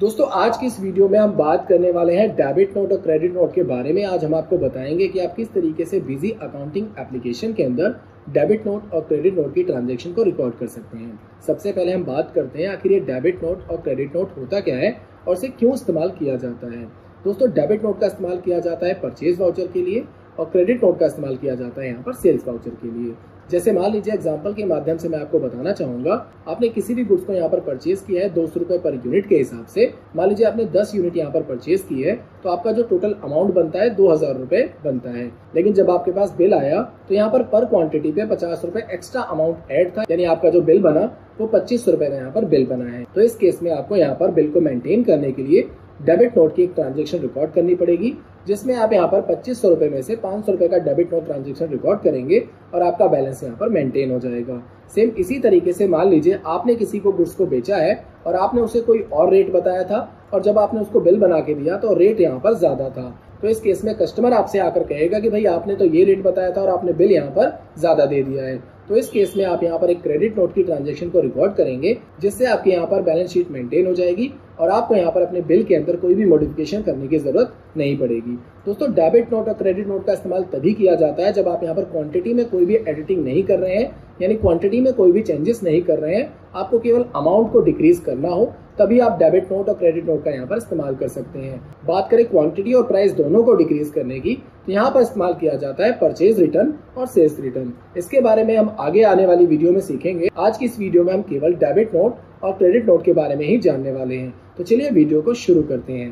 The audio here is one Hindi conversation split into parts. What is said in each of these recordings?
दोस्तों आज की इस वीडियो में हम बात करने वाले हैं डेबिट नोट और क्रेडिट नोट के बारे में आज हम आपको बताएंगे कि आप किस तरीके से बिजी अकाउंटिंग एप्लीकेशन के अंदर डेबिट नोट और क्रेडिट नोट की ट्रांजेक्शन को रिकॉर्ड कर सकते हैं सबसे पहले हम बात करते हैं आखिर ये डेबिट नोट और क्रेडिट नोट होता क्या है और इसे क्यों इस्तेमाल किया जाता है दोस्तों डेबिट नोट का इस्तेमाल किया जाता है परचेज वाउचर के लिए और क्रेडिट नोट का इस्तेमाल किया जाता है यहाँ पर सेल्स वाउचर के लिए जैसे मान लीजिए एग्जाम्पल के माध्यम से मैं आपको बताना चाहूंगा आपने किसी भी गुड्स को यहाँ पर परचेज किया है दो सौ रुपए पर यूनिट के हिसाब से मान लीजिए आपने दस यूनिट यहाँ पर परचेज की है तो आपका जो टोटल अमाउंट बनता है दो हजार रूपए बनता है लेकिन जब आपके पास बिल आया तो यहाँ पर पर क्वांटिटी पे पचास रुपए एक्स्ट्रा अमाउंट एड था यानी आपका जो बिल बना वो पच्चीस सौ रुपए का यहाँ पर बिल बना है तो इस केस में आपको यहाँ पर बिल को मेंटेन करने के लिए डेबिट नोट की एक ट्रांजेक्शन रिकॉर्ड करनी पड़ेगी जिसमें आप यहाँ पर पच्चीस सौ रुपये में से पाँच सौ रुपये का डेबिट नोट ट्रांजेक्शन रिकॉर्ड करेंगे और आपका बैलेंस यहाँ पर मेंटेन हो जाएगा सेम इसी तरीके से मान लीजिए आपने किसी को गुड्स को बेचा है और आपने उसे कोई और रेट बताया था और जब आपने उसको बिल बना के दिया तो रेट यहाँ पर ज़्यादा था तो इस केस में कस्टमर आपसे आकर कहेगा कि भाई आपने तो ये रेट बताया था और आपने बिल यहाँ पर ज़्यादा दे दिया है तो इस केस में आप यहाँ पर एक क्रेडिट नोट की ट्रांजेक्शन को रिकॉर्ड करेंगे जिससे आपके यहाँ पर बैलेंस शीट मेंटेन हो जाएगी और आपको यहाँ पर अपने बिल के अंदर कोई भी मॉडिफिकेशन करने की जरूरत नहीं पड़ेगी दोस्तों डेबिट नोट और क्रेडिट नोट का इस्तेमाल तभी किया जाता है जब आप यहाँ पर क्वांटिटी में कोई भी एडिटिंग नहीं कर रहे हैं यानी क्वांटिटी में कोई भी चेंजेस नहीं कर रहे हैं आपको केवल अमाउंट को डिक्रीज करना हो तभी आप डेबिट नोट और क्रेडिट नोट का यहाँ पर इस्तेमाल कर सकते हैं बात करें क्वांटिटी और प्राइस दोनों दोनों को डिक्रीज करने की तो यहाँ पर इस्तेमाल किया जाता है परचेज रिटर्न और सेल्स रिटर्न इसके बारे में हम आगे आने वाली वीडियो में सीखेंगे आज की इस वीडियो में हम केवल डेबिट नोट और क्रेडिट नोट के बारे में ही जानने वाले हैं तो चलिए वीडियो को शुरू करते हैं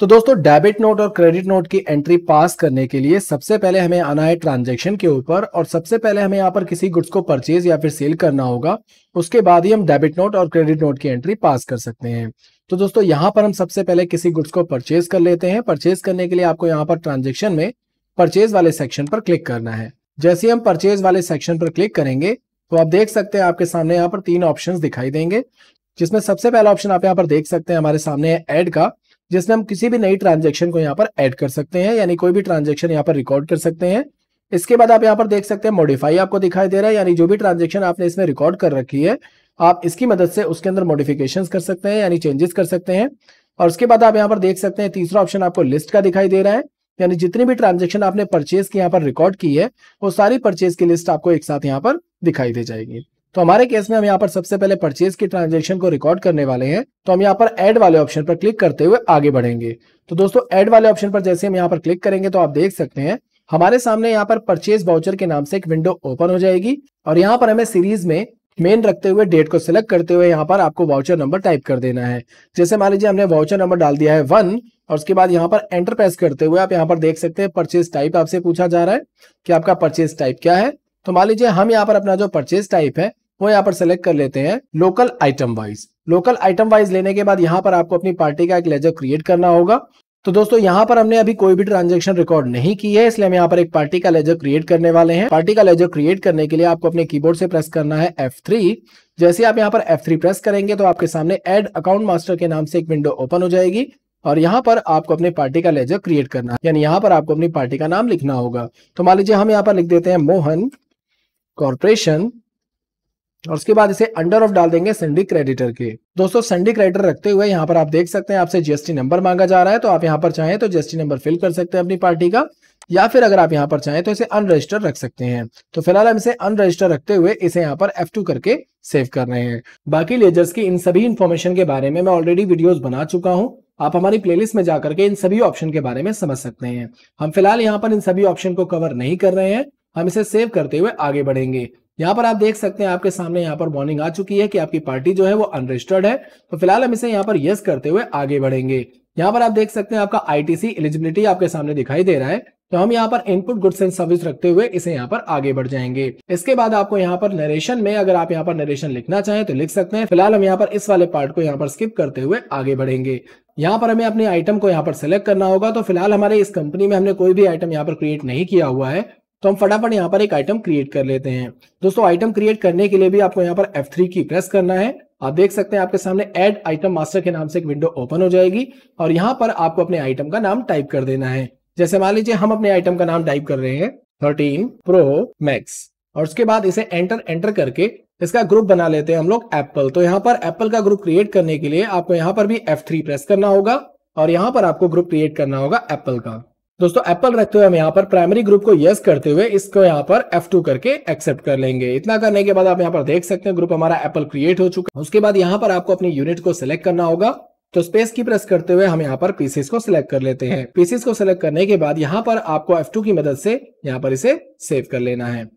तो दोस्तों डेबिट नोट और क्रेडिट नोट की एंट्री पास करने के लिए सबसे पहले हमें आना है ट्रांजेक्शन के ऊपर और सबसे पहले हमें यहाँ पर किसी गुड्स को परचेज या फिर सेल करना होगा उसके बाद ही हम डेबिट नोट और क्रेडिट नोट की एंट्री पास कर सकते हैं तो दोस्तों यहाँ पर हम सबसे पहले किसी गुड्स को परचेज कर लेते हैं परचेज करने के लिए आपको यहाँ पर ट्रांजेक्शन में परचेज वाले सेक्शन पर क्लिक करना है जैसे हम परचेज वाले सेक्शन पर क्लिक करेंगे तो आप देख सकते हैं आपके सामने यहाँ पर तीन ऑप्शंस दिखाई देंगे जिसमें सबसे पहला ऑप्शन आप यहाँ पर देख सकते हैं हमारे सामने है एड का जिसमें हम किसी भी नई ट्रांजेक्शन को यहाँ पर एड कर सकते हैं यानी कोई भी ट्रांजेक्शन यहाँ पर रिकॉर्ड कर सकते हैं इसके बाद आप यहाँ पर देख सकते हैं मॉडिफाई आपको दिखाई दे रहा है यानी जो भी ट्रांजेक्शन आपने इसमें रिकॉर्ड कर रखी है आप इसकी मदद से उसके अंदर मॉडिफिकेशन कर सकते हैं यानी चेंजेस कर सकते हैं और उसके बाद आप यहाँ पर देख सकते हैं तीसरा ऑप्शन आपको लिस्ट का दिखाई दे रहा है यानी जितनी भी ट्रांजेक्शन आपने परचेज की यहाँ पर रिकॉर्ड की है वो सारी परचेज की लिस्ट आपको एक साथ यहाँ पर दिखाई दे जाएगी तो हमारे केस में हम यहाँ पर सबसे पहले परचेज की ट्रांजेक्शन को रिकॉर्ड करने वाले हैं तो हम यहाँ पर एड वाले ऑप्शन पर क्लिक करते हुए आगे बढ़ेंगे तो दोस्तों एड वाले ऑप्शन पर जैसे हम यहाँ पर क्लिक करेंगे तो आप देख सकते हैं हमारे सामने यहाँ पर परचेज वाउचर के नाम से एक विंडो ओपन हो जाएगी और यहाँ पर हमें सीरीज में मेन रखते हुए डेट को सिलेक्ट करते हुए यहाँ पर आपको वाउचर नंबर टाइप कर देना है जैसे मान लीजिए हमने वाउचर नंबर डाल दिया है वन और उसके बाद यहाँ पर एंटर प्रेस करते हुए आप यहाँ पर देख सकते हैं परचेज टाइप आपसे पूछा जा रहा है कि आपका परचेज टाइप क्या है तो मान लीजिए हम यहाँ पर अपना जो परचेज टाइप है वो यहाँ पर सेलेक्ट कर लेते हैं local item wise local item wise लेने के बाद यहाँ पर आपको अपनी पार्टी का एक लेजर क्रिएट करना होगा तो दोस्तों यहाँ पर हमने अभी कोई भी ट्रांजेक्शन रिकॉर्ड नहीं की है इसलिए हम यहाँ पर एक पार्टी का लेजर क्रिएट करने वाले हैं पार्टी का लेजर क्रिएट करने के लिए आपको अपने कीबोर्ड से प्रेस करना है F3 जैसे आप यहाँ पर F3 प्रेस करेंगे तो आपके सामने एड अकाउंट मास्टर के नाम से एक विंडो ओपन हो जाएगी और यहाँ पर आपको अपने पार्टी का लेजर क्रिएट करना है यानी यहाँ पर आपको अपनी पार्टी का नाम लिखना होगा तो मान लीजिए हम यहाँ पर लिख देते हैं मोहन कॉरपोरेशन और उसके बाद इसे अंडर ऑफ डाल देंगे संडी क्रेडिटर के दोस्तों संडी क्रेडिटर रखते हुए यहाँ पर आप देख सकते हैं आपसे जीएसटी नंबर मांगा जा रहा है तो आप यहाँ पर चाहें तो जीएसटी नंबर फिल कर सकते हैं अपनी पार्टी का या फिर अगर आप यहाँ पर चाहें तो इसे अनरजिस्टर रख सकते हैं तो फिलहाल हम इसे अनरजिस्टर रखते हुए इसे यहाँ पर एफ करके सेव कर रहे हैं बाकी लेजर्स की इन सभी इन्फॉर्मेशन के बारे में मैं ऑलरेडी वीडियोज बना चुका हूँ आप हमारी प्लेलिस्ट में जाकर के इन सभी ऑप्शन के बारे में समझ सकते हैं हम फिलहाल यहाँ पर इन सभी ऑप्शन को कवर नहीं कर रहे हैं हम इसे सेव करते हुए आगे बढ़ेंगे यहाँ पर आप देख सकते हैं आपके सामने यहाँ पर वार्निंग आ चुकी है कि आपकी पार्टी जो है वो अनरजिस्टर्ड है तो फिलहाल हम इसे यहाँ पर यस करते हुए आगे बढ़ेंगे यहाँ पर आप देख सकते हैं आपका आईटीसी एलिजिबिलिटी आपके सामने दिखाई दे रहा है तो हम यहाँ पर इनपुट गुड्स एंड सर्विस रखते हुए इसे यहाँ पर आगे बढ़ जाएंगे इसके बाद आपको यहाँ पर नरेशन में अगर आप यहाँ पर नरेशन लिखना चाहें तो लिख सकते हैं फिलहाल हम यहाँ पर इस वाले पार्ट को यहाँ पर स्किप करते हुए आगे बढ़ेंगे यहाँ पर हमें अपने आइटम को यहाँ पर सिलेक्ट करना होगा तो फिलहाल हमारे इस कंपनी में हमने कोई भी आइटम यहाँ पर क्रिएट नहीं किया हुआ है तो हम फटाफट यहाँ पर एक आइटम क्रिएट कर लेते हैं दोस्तों आइटम क्रिएट करने के लिए भी आपको यहाँ पर F3 की प्रेस करना है आप देख सकते हैं आपके सामने एड आइटम मास्टर के नाम से एक विंडो ओपन हो जाएगी और यहाँ पर आपको अपने आइटम का नाम टाइप कर देना है जैसे मान लीजिए हम अपने आइटम का नाम टाइप कर रहे हैं थर्टीन प्रो मैक्स और उसके बाद इसे एंटर एंटर करके इसका ग्रुप बना लेते हैं हम लोग एप्पल तो यहाँ पर एप्पल का ग्रुप क्रिएट करने के लिए आपको यहाँ पर भी एफ प्रेस करना होगा और यहाँ पर आपको ग्रुप क्रिएट करना होगा एप्पल का दोस्तों एप्पल रखते हुए हम यहाँ पर प्राइमरी ग्रुप को यस करते हुए इसको यहाँ पर F2 करके एक्सेप्ट कर लेंगे इतना करने के बाद आप यहाँ पर देख सकते हैं ग्रुप हमारा एप्पल क्रिएट हो चुका है उसके बाद यहाँ पर आपको अपनी यूनिट को सिलेक्ट करना होगा तो स्पेस की प्रेस करते हुए हम यहाँ पर पीसीस को सिलेक्ट कर लेते हैं पीसीस को सिलेक्ट करने के बाद यहाँ पर आपको एफ की मदद से यहाँ पर इसे सेव कर लेना है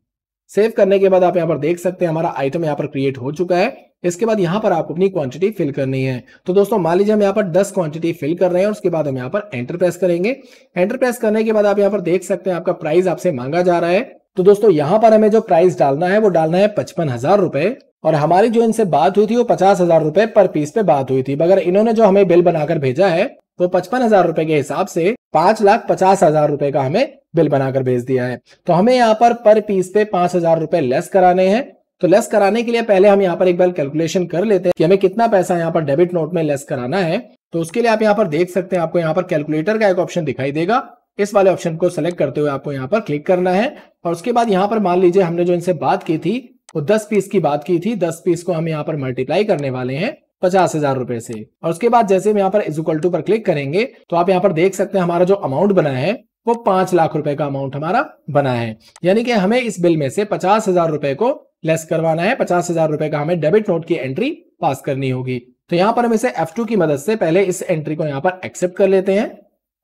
सेव करने के बाद आप यहाँ पर देख सकते हैं हमारा आइटम यहाँ पर क्रिएट हो चुका है इसके बाद यहाँ पर आपको अपनी क्वांटिटी फिल करनी है तो दोस्तों मान लीजिए हम यहाँ पर 10 क्वांटिटी फिल कर रहे हैं और उसके बाद हम यहाँ पर एंटर प्रेस करेंगे एंटर प्रेस करने के बाद आप यहाँ पर देख सकते हैं आपका प्राइस आपसे मांगा जा रहा है तो दोस्तों यहाँ पर हमें जो प्राइस डालना है वो डालना है पचपन हजार रुपए और हमारी जो इनसे बात हुई थी वो पचास हजार रुपए पर पीस पे बात हुई थी मगर इन्होंने जो हमें बिल बनाकर भेजा है वो पचपन हजार रुपए के हिसाब से पांच लाख पचास हजार रुपए का हमें बिल बनाकर भेज दिया है तो हमें यहाँ पर पर पीस पे पांच हजार रुपए लेस कराने हैं तो लेस कराने के लिए पहले हम यहाँ पर एक बार कैलकुलेशन कर लेते हैं कि हमें कितना पैसा यहाँ पर डेबिट नोट में लेस कराना है तो उसके लिए आप यहाँ पर देख सकते हैं आपको यहाँ पर कैलकुलेटर का एक ऑप्शन दिखाई देगा इस वाले ऑप्शन को सेलेक्ट करते हुए आपको यहाँ पर क्लिक करना है और उसके बाद यहाँ पर मान लीजिए हमने जो इनसे बात की थी वो दस पीस की बात की थी दस पीस को हम यहाँ पर मल्टीप्लाई करने वाले हैं पचास हजार रुपए से और उसके बाद जैसे हम यहाँ पर इजुकल टू पर क्लिक करेंगे तो आप यहाँ पर देख सकते हैं हमारा जो अमाउंट बना है वो पांच लाख रुपए का अमाउंट हमारा बना है यानी कि हमें इस बिल में से पचास हजार रुपए को लेस करवाना है पचास हजार रुपए का हमें डेबिट नोट की एंट्री पास करनी होगी तो यहाँ पर हम इसे F2 की मदद से पहले इस एंट्री को यहाँ पर एक्सेप्ट कर लेते हैं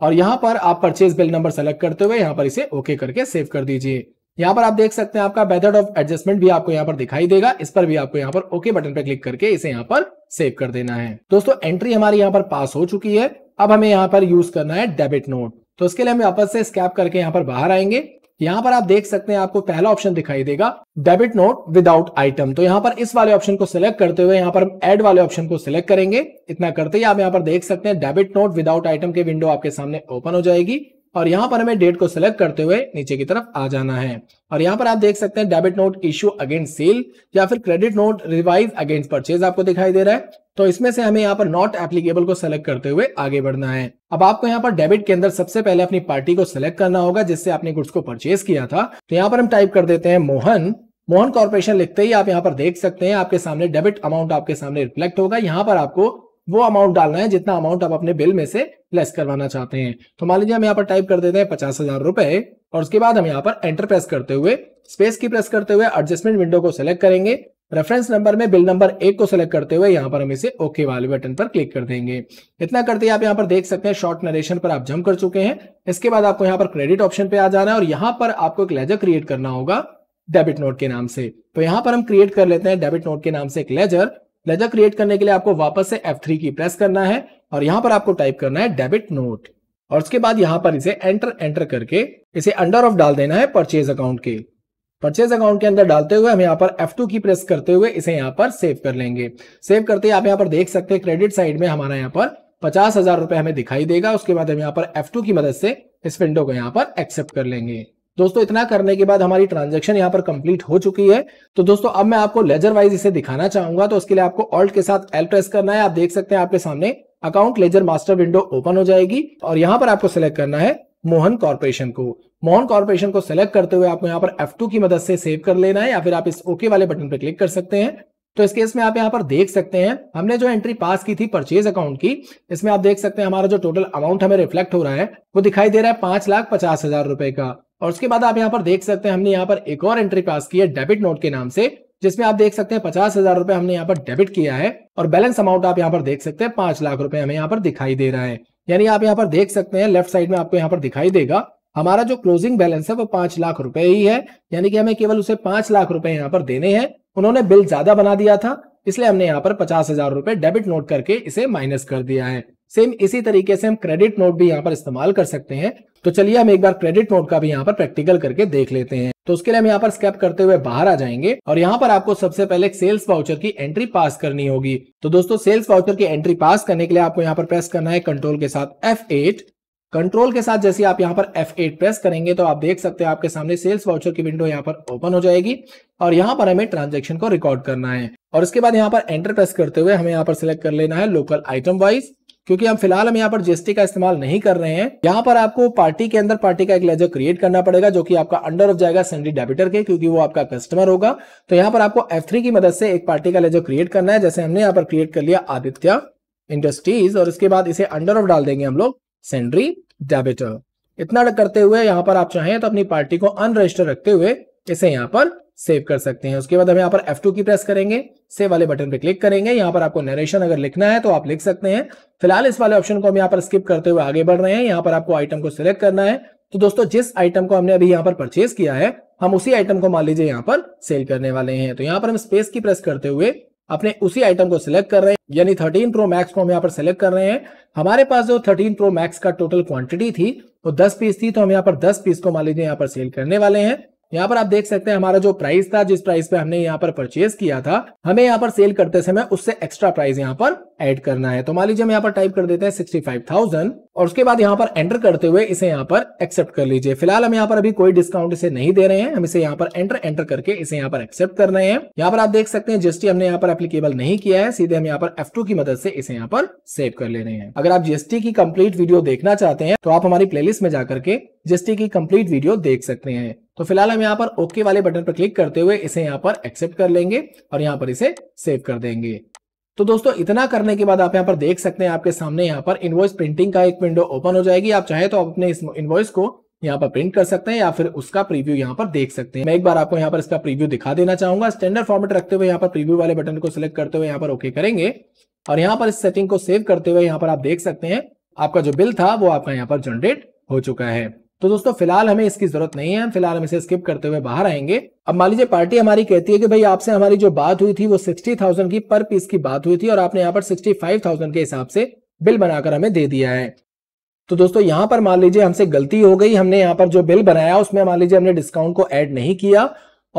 और यहाँ पर आप परचेज बिल नंबर सेलेक्ट करते हुए यहाँ पर इसे ओके करके सेव कर दीजिए यहाँ पर आप देख सकते हैं आपका मेथड ऑफ एडजस्टमेंट भी आपको यहाँ पर दिखाई देगा इस पर भी आपको यहाँ पर ओके बटन पर क्लिक करके इसे यहां पर सेव कर देना है दोस्तों एंट्री हमारी यहाँ पर पास हो चुकी है अब हमें यहाँ पर यूज करना है डेबिट नोट तो उसके लिए हम वापस से स्कैप करके यहाँ पर बाहर आएंगे यहाँ पर आप देख सकते हैं आपको पहला ऑप्शन दिखाई देगा डेबिट नोट विदाउट आइटम तो यहाँ पर इस वाले ऑप्शन को सिलेक्ट करते हुए यहाँ पर एड ऐड वाले ऑप्शन को सिलेक्ट करेंगे इतना करते ही आप यहाँ पर देख सकते हैं डेबिट नोट विदाउट आइटम के विंडो आपके सामने ओपन हो जाएगी और यहाँ पर हमें डेट को सिलेक्ट करते हुए नीचे की तरफ आ जाना है और यहाँ पर आप देख सकते हैं debit note issue against sale या फिर credit note revise against purchase आपको दिखाई दे रहा है तो इसमें से हमें यहाँ पर नॉट एप्लीकेबल को सिलेक्ट करते हुए आगे बढ़ना है अब आपको यहाँ पर डेबिट के अंदर सबसे पहले अपनी पार्टी को सिलेक्ट करना होगा जिससे आपने गुड्स को परचेज किया था तो यहाँ पर हम टाइप कर देते हैं मोहन मोहन कॉर्पोरेशन लिखते ही आप यहाँ पर देख सकते हैं आपके सामने डेबिट अमाउंट आपके सामने रिफ्लेक्ट होगा यहाँ पर आपको वो अमाउंट डालना है जितना अमाउंट आप अपने बिल में से लेस करवाना चाहते हैं तो मान लीजिए हम यहाँ पर टाइप कर देते हैं पचास हजार रुपए और उसके बाद हम यहाँ पर एंटर प्रेस करते हुए स्पेस की प्रेस करते हुए एडजस्टमेंट विंडो को सिलेक्ट करेंगे रेफरेंस नंबर में बिल नंबर एक को सिलेक्ट करते हुए यहाँ पर हम इसे ओके वाले बटन पर क्लिक कर देंगे इतना करते ही आप यहाँ पर देख सकते हैं शॉर्ट नरेशन पर आप जम कर चुके हैं इसके बाद आपको यहाँ पर क्रेडिट ऑप्शन पे आ जाना है और यहाँ पर आपको एक लेजर क्रिएट करना होगा डेबिट नोट के नाम से तो यहाँ पर हम क्रिएट कर लेते हैं डेबिट नोट के नाम से एक लेजर लेजर क्रिएट करने के लिए आपको वापस से F3 की प्रेस करना है और यहाँ पर आपको टाइप करना है डेबिट नोट और उसके बाद यहाँ पर इसे एंटर एंटर करके इसे अंडर ऑफ डाल देना है परचेज अकाउंट के परचेज अकाउंट के अंदर डालते हुए हम यहाँ पर F2 की प्रेस करते हुए इसे यहाँ पर सेव कर लेंगे सेव करते ही आप यहाँ पर देख सकते हैं क्रेडिट साइड में हमारा यहाँ पर पचास हजार रुपए हमें दिखाई देगा उसके बाद हम यहाँ पर F2 की मदद से इस विंडो को यहाँ पर एक्सेप्ट कर लेंगे दोस्तों इतना करने के बाद हमारी ट्रांजेक्शन यहाँ पर कंप्लीट हो चुकी है तो दोस्तों अब मैं आपको लेजर वाइज इसे दिखाना चाहूंगा तो उसके लिए आपको ऑल्ट के साथ एल प्रेस करना है आप देख सकते हैं आपके सामने account ledger master window open हो जाएगी और यहाँ पर आपको सिलेक्ट करना है मोहन कॉर्पोरेशन को मोहन कॉर्पोरेशन को सिलेक्ट करते हुए आपको यहाँ पर F2 की मदद से सेव कर लेना है या फिर आप इस ओके वाले बटन पर क्लिक कर सकते हैं तो इस केस में आप यहां पर देख सकते हैं हमने जो एंट्री पास की थी परचेज अकाउंट की इसमें आप देख सकते हैं हमारा जो टोटल अमाउंट हमें रिफ्लेक्ट हो रहा है वो दिखाई दे रहा है पांच लाख पचास हजार रुपए का और उसके बाद आप यहाँ पर देख सकते हैं हमने यहाँ पर एक और एंट्री पास की है डेबिट नोट के नाम से जिसमें आप देख सकते हैं पचास हजार रुपए हमने यहाँ पर डेबिट किया है और बैलेंस अमाउंट आप यहाँ पर देख सकते हैं पांच लाख रुपए हमें यहाँ पर दिखाई दे रहा है यानी आप यहाँ पर देख सकते हैं लेफ्ट साइड में आपको यहाँ पर दिखाई देगा हमारा जो क्लोजिंग बैलेंस है वो पांच लाख रुपए ही है यानी कि हमें केवल उसे पांच लाख रुपए यहाँ पर देने हैं उन्होंने बिल ज्यादा बना दिया था इसलिए हमने यहाँ पर पचास हजार रुपए डेबिट नोट करके इसे माइनस कर दिया है सेम इसी तरीके से हम क्रेडिट नोट भी यहाँ पर इस्तेमाल कर सकते हैं तो चलिए हम एक बार क्रेडिट नोट का भी यहाँ पर प्रैक्टिकल करके देख लेते हैं तो उसके लिए हम यहाँ पर स्कैप करते हुए बाहर आ जाएंगे और यहाँ पर आपको सबसे पहले सेल्स वाउचर की एंट्री पास करनी होगी तो दोस्तों सेल्स वाउचर की एंट्री पास करने के लिए आपको यहाँ पर प्रेस करना है कंट्रोल के साथ एफ कंट्रोल के साथ जैसे आप यहाँ पर F8 प्रेस करेंगे तो आप देख सकते हैं आपके सामने सेल्स वाउचर की विंडो यहाँ पर ओपन हो जाएगी और यहां पर हमें ट्रांजेक्शन को रिकॉर्ड करना है और इसके बाद यहाँ पर एंटर प्रेस करते हुए हमें यहां पर सिलेक्ट कर लेना है लोकल आइटम वाइज क्योंकि हम फिलहाल हम यहाँ पर जीएसटी का इस्तेमाल नहीं कर रहे हैं यहाँ पर आपको पार्टी के अंदर पार्टी का एक लेजर क्रिएट करना पड़ेगा जो कि आपका अंडर ऑफ जाएगा सेंडी डेबिटर के क्योंकि वो आपका कस्टमर होगा तो यहाँ पर आपको F3 की मदद से एक पार्टी का लेजर क्रिएट करना है जैसे हमने यहाँ पर क्रिएट कर लिया आदित्य इंडस्ट्रीज और इसके बाद इसे अंडर ऑफ डाल देंगे हम लोग सेंडरी डेबिटर इतना करते हुए यहां पर आप चाहें तो अपनी पार्टी को अनरजिस्टर रखते हुए इसे यहां पर सेव कर सकते हैं उसके बाद हम यहाँ पर F2 की प्रेस करेंगे सेव वाले बटन पे क्लिक करेंगे यहाँ पर आपको नरेशन अगर लिखना है तो आप लिख सकते हैं फिलहाल इस वाले ऑप्शन को हम यहाँ पर स्किप करते हुए आगे बढ़ रहे हैं यहाँ पर आपको आइटम को सिलेक्ट करना है तो दोस्तों जिस आइटम को हमने अभी यहाँ पर परचेज किया है हम उसी आइटम को मान लीजिए यहाँ पर सेल करने वाले हैं तो यहाँ पर हम स्पेस की प्रेस करते हुए अपने उसी आइटम को सिलेक्ट कर रहे हैं यानी थर्टीन प्रो मैक्स को हम यहाँ पर सिलेक्ट कर रहे हैं हमारे पास जो थर्टीन प्रो मैक्स का टोटल क्वांटिटी थी वो दस पीस थी तो हम यहाँ पर दस पीस को मान लीजिए यहाँ पर सेल करने वाले हैं यहाँ पर आप देख सकते हैं हमारा जो प्राइस था जिस प्राइस पे हमने यहाँ पर परचेज किया था हमें यहाँ पर सेल करते समय उससे एक्स्ट्रा प्राइस यहाँ पर ऐड करना है तो मान लीजिए हम यहाँ पर टाइप कर देते हैं सिक्सटी फाइव थाउजेंड और उसके बाद यहाँ पर एंटर करते हुए इसे यहाँ पर एक्सेप्ट कर लीजिए फिलहाल हम यहाँ पर अभी कोई डिस्काउंट इसे नहीं दे रहे हैं हम इसे यहाँ पर एंटर एंटर करके इसे यहाँ पर एक्सेप्ट कर रहे हैं यहाँ पर आप देख सकते हैं जीएसटी हमने यहाँ पर एप्लीकेबल नहीं किया है सीधे हम यहाँ पर एफ की मदद से इसे यहाँ पर सेव कर ले रहे हैं अगर आप जीएसटी की कम्प्लीट वीडियो देखना चाहते हैं तो आप हमारी प्ले में जाकर के जिसटी की कंप्लीट वीडियो देख सकते हैं तो फिलहाल हम यहाँ पर ओके वाले बटन पर क्लिक करते हुए इसे यहाँ पर एक्सेप्ट कर लेंगे और यहाँ पर इसे सेव कर देंगे तो दोस्तों इतना करने के बाद आप यहाँ पर देख सकते हैं आपके सामने यहाँ पर इनवॉइस प्रिंटिंग का एक विंडो ओपन हो जाएगी आप चाहे तो आप अपने इस इनवॉइस को यहाँ पर प्रिंट कर सकते हैं या फिर उसका प्रीव्यू यहाँ पर देख सकते हैं मैं एक बार आपको यहाँ पर इसका प्रीव्यू दिखा देना चाहूंगा स्टैंडर्ड फॉर्मेट रखते हुए यहाँ पर प्रीव्यू वाले बटन को सिलेक्ट करते हुए यहाँ पर ओके करेंगे और यहाँ पर इस सेटिंग को सेव करते हुए यहाँ पर आप देख सकते हैं आपका जो बिल था वो आपका यहाँ पर जनरेट हो चुका है तो दोस्तों फिलहाल हमें इसकी जरूरत नहीं है फिलहाल हम इसे स्किप करते हुए बाहर आएंगे अब मान लीजिए पार्टी हमारी कहती है कि भाई आपसे हमारी जो बात हुई थी वो सिक्सटी थाउजेंड की पर पीस की बात हुई थी और आपने यहाँ पर सिक्सटी फाइव थाउजेंड के हिसाब से बिल बनाकर हमें दे दिया है तो दोस्तों यहाँ पर मान लीजिए हमसे गलती हो गई हमने यहाँ पर जो बिल बनाया उसमें मान लीजिए हमने डिस्काउंट को एड नहीं किया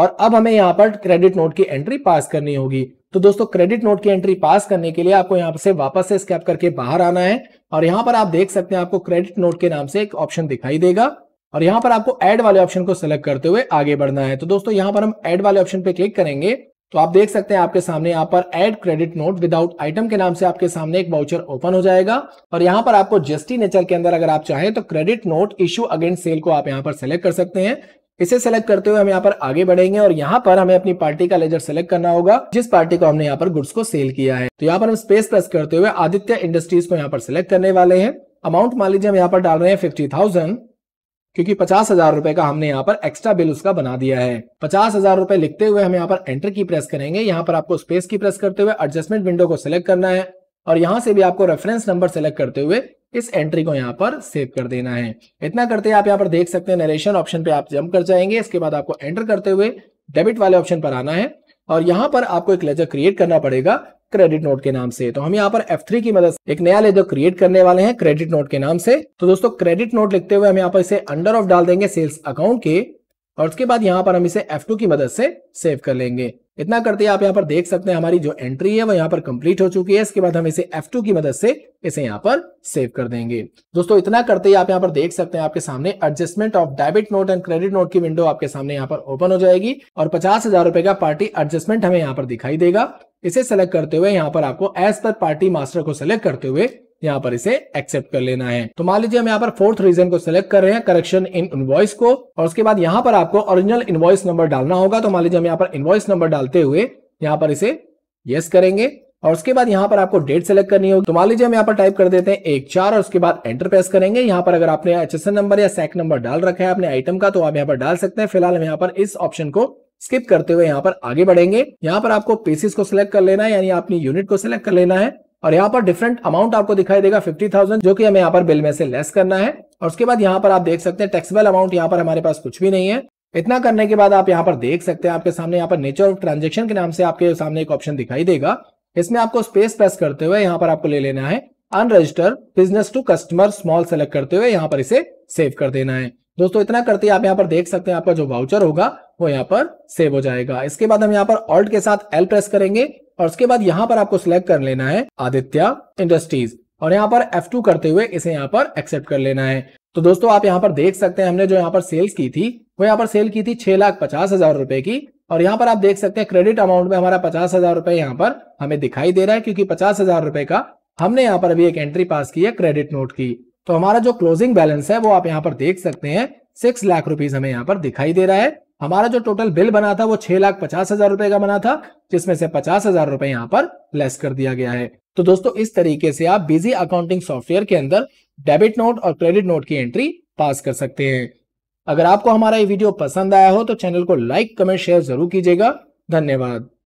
और अब हमें यहाँ पर क्रेडिट नोट की एंट्री पास करनी होगी तो दोस्तों क्रेडिट नोट की एंट्री पास करने के लिए आपको यहां से वापस से स्कैप करके बाहर आना है और यहाँ पर आप देख सकते हैं आपको क्रेडिट नोट के नाम से एक ऑप्शन दिखाई देगा और यहाँ पर आपको ऐड वाले ऑप्शन को सिलेक्ट करते हुए आगे बढ़ना है तो दोस्तों यहाँ पर हम ऐड वाले ऑप्शन पे क्लिक करेंगे तो आप देख सकते हैं आपके सामने यहाँ पर add credit note without item के नाम से आपके सामने एक वाउचर ओपन हो जाएगा और यहाँ पर आपको जस्टी नेचर के अंदर अगर आप चाहें तो credit note issue against sale को आप यहाँ पर सेलेक्ट कर सकते हैं इसे सेलेक्ट करते हुए हम यहाँ पर आगे बढ़ेंगे और यहाँ पर हमें अपनी पार्टी का लेजर सेलेक्ट करना होगा जिस पार्टी को हमने यहाँ पर गुड्स को सेल किया है तो यहाँ पर हम स्पेस प्रेस करते हुए आदित्य इंडस्ट्रीज को यहाँ पर सिलेक्ट करने वाले हैं अमाउंट मान लीजिए हम यहाँ पर डाल रहे हैं फिफ्टी थाउजेंड क्योंकि पचास हजार रुपए का हमने यहाँ पर एक्स्ट्रा बिल उसका बना दिया है पचास हजार रुपए लिखते हुए हम यहाँ पर एंटर की प्रेस करेंगे यहाँ पर आपको स्पेस की प्रेस करते हुए एडजस्टमेंट विंडो को सिलेक्ट करना है और यहाँ से भी आपको रेफरेंस नंबर सेलेक्ट करते हुए इस एंट्री को यहाँ पर सेव कर देना है इतना करते हैं आप यहाँ पर देख सकते हैं नरेशन ऑप्शन पे आप जम कर जाएंगे इसके बाद आपको एंटर करते हुए डेबिट वाले ऑप्शन पर आना है और यहाँ पर आपको एक लेजर क्रिएट करना पड़ेगा क्रेडिट नोट के नाम से तो हम यहाँ पर F3 की मदद से एक नया लेजर क्रिएट करने वाले हैं क्रेडिट नोट के नाम से तो दोस्तों क्रेडिट नोट लिखते हुए हम यहाँ पर इसे अंडर ऑफ डाल देंगे सेल्स अकाउंट के और उसके बाद यहाँ पर हम इसे F2 की मदद से सेव कर लेंगे इतना करते आप यहाँ पर देख सकते हैं हमारी जो एंट्री है वो यहाँ पर कंप्लीट हो चुकी है इसके बाद हम इसे F2 की मदद से इसे यहाँ पर सेव कर देंगे दोस्तों इतना करते ही आप यहाँ पर देख सकते हैं आपके सामने adjustment of debit note and credit note की विंडो आपके सामने यहाँ पर ओपन हो जाएगी और पचास हजार रुपए का पार्टी एडजस्टमेंट हमें यहाँ पर दिखाई देगा इसे सेलेक्ट करते हुए यहाँ पर आपको एज पर पार्टी मास्टर को सिलेक्ट करते हुए यहाँ पर इसे एक्सेप्ट कर लेना है तो मान लीजिए हम यहाँ पर फोर्थ रीजन को सिलेक्ट कर रहे हैं करेक्शन इन इनवॉइस को और उसके बाद यहाँ पर आपको ओरिजिनल इनवॉइस नंबर डालना होगा तो मान लीजिए हम यहाँ पर इनवॉइस नंबर डालते हुए यहाँ पर इसे यस करेंगे और उसके बाद यहाँ पर आपको डेट सेलेक्ट करनी होगी तो मान लीजिए हम यहाँ पर टाइप कर देते हैं एक चार और उसके बाद एंटर प्रेस करेंगे यहाँ पर अगर आपने एच नंबर या सेक नंबर डाल रखा है अपने आइटम का तो आप यहाँ पर डाल सकते हैं फिलहाल हम यहाँ पर इस ऑप्शन को स्किप करते हुए यहाँ पर आगे बढ़ेंगे यहाँ पर आपको पीसीस को सिलेक्ट कर लेना है यानी अपनी यूनिट को सिलेक्ट कर लेना है और यहाँ पर डिफरेंट अमाउंट आपको दिखाई देगा फिफ्टी थाउजेंड जो कि हमें यहाँ पर बिल में से लेस करना है और उसके बाद यहाँ पर आप देख सकते हैं टैक्सेबल अमाउंट यहाँ पर हमारे पास कुछ भी नहीं है इतना करने के बाद आप यहाँ पर देख सकते हैं आपके सामने यहाँ पर नेचर ऑफ ट्रांजेक्शन के नाम से आपके सामने एक ऑप्शन दिखाई देगा इसमें आपको स्पेस प्रेस करते हुए यहाँ पर आपको ले लेना है unregister business to customer small select करते हुए यहाँ पर इसे सेव कर देना है दोस्तों इतना करते आप यहाँ पर देख सकते हैं आपका जो वाउचर होगा वो यहाँ पर सेव हो जाएगा इसके बाद हम यहाँ पर ऑल्ट के साथ एल प्रेस करेंगे और उसके बाद यहाँ पर आपको सिलेक्ट कर लेना है आदित्य इंडस्ट्रीज और यहाँ पर F2 करते हुए इसे यहाँ पर एक्सेप्ट कर लेना है तो दोस्तों आप यहाँ पर देख सकते हैं हमने जो यहाँ पर सेल्स की थी वो यहाँ पर सेल की थी छह लाख पचास हजार रुपए की और यहाँ पर आप देख सकते हैं क्रेडिट अमाउंट में हमारा पचास हजार रुपए यहाँ पर हमें दिखाई दे रहा है क्योंकि पचास हजार रुपए का हमने यहाँ पर अभी एक एंट्री पास की है क्रेडिट नोट की तो हमारा जो क्लोजिंग बैलेंस है वो आप यहाँ पर देख सकते हैं सिक्स लाख रुपीज हमें यहाँ पर दिखाई दे रहा है हमारा जो टोटल बिल बना था वो छह लाख पचास हजार रुपए का बना था जिसमें से पचास हजार रुपए यहाँ पर लेस कर दिया गया है तो दोस्तों इस तरीके से आप बिजी अकाउंटिंग सॉफ्टवेयर के अंदर डेबिट नोट और क्रेडिट नोट की एंट्री पास कर सकते हैं अगर आपको हमारा ये वीडियो पसंद आया हो तो चैनल को लाइक कमेंट शेयर जरूर कीजिएगा धन्यवाद